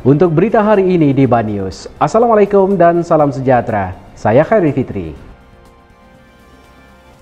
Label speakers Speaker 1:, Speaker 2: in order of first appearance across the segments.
Speaker 1: Untuk berita hari ini di Banyus, Assalamualaikum dan salam sejahtera. Saya Khairi Fitri.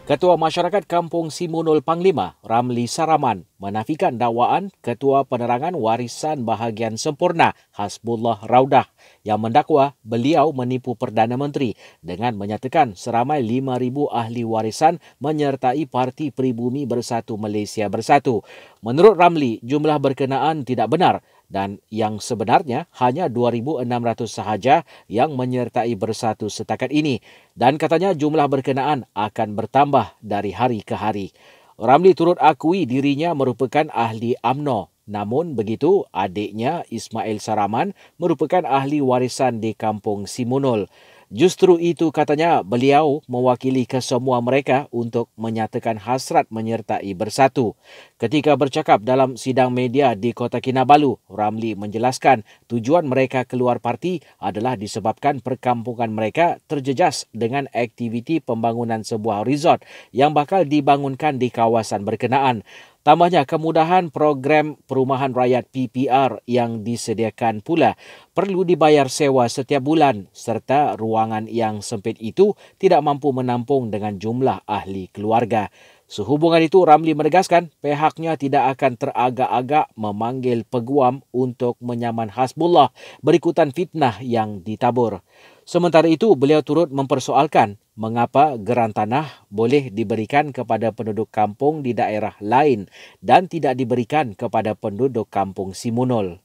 Speaker 1: Ketua Masyarakat Kampung Simunul Panglima, Ramli Saraman, menafikan dakwaan Ketua Penerangan Warisan Bahagian Sempurna, Hasbullah Raudah, yang mendakwa beliau menipu Perdana Menteri dengan menyatakan seramai 5,000 ahli warisan menyertai Parti Pribumi Bersatu Malaysia Bersatu. Menurut Ramli, jumlah berkenaan tidak benar dan yang sebenarnya hanya 2,600 sahaja yang menyertai bersatu setakat ini dan katanya jumlah berkenaan akan bertambah dari hari ke hari. Ramli turut akui dirinya merupakan ahli AMNO. Namun begitu, adiknya Ismail Saraman merupakan ahli warisan di kampung Simunol. Justru itu katanya beliau mewakili kesemua mereka untuk menyatakan hasrat menyertai bersatu. Ketika bercakap dalam sidang media di Kota Kinabalu, Ramli menjelaskan tujuan mereka keluar parti adalah disebabkan perkampungan mereka terjejas dengan aktiviti pembangunan sebuah resort yang bakal dibangunkan di kawasan berkenaan. Tambahnya, kemudahan program perumahan rakyat PPR yang disediakan pula perlu dibayar sewa setiap bulan serta ruangan yang sempit itu tidak mampu menampung dengan jumlah ahli keluarga. Sehubungan itu, Ramli menegaskan pihaknya tidak akan teragak-agak memanggil peguam untuk menyaman Hasbullah berikutan fitnah yang ditabur. Sementara itu, beliau turut mempersoalkan mengapa geran tanah boleh diberikan kepada penduduk kampung di daerah lain dan tidak diberikan kepada penduduk kampung Simunol.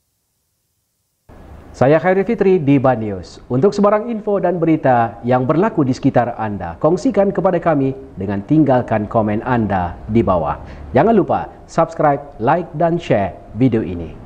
Speaker 1: Saya Khairi Fitri di Banyus. Untuk sebarang info dan berita yang berlaku di sekitar Anda, kongsikan kepada kami dengan tinggalkan komen Anda di bawah. Jangan lupa subscribe, like dan share video ini.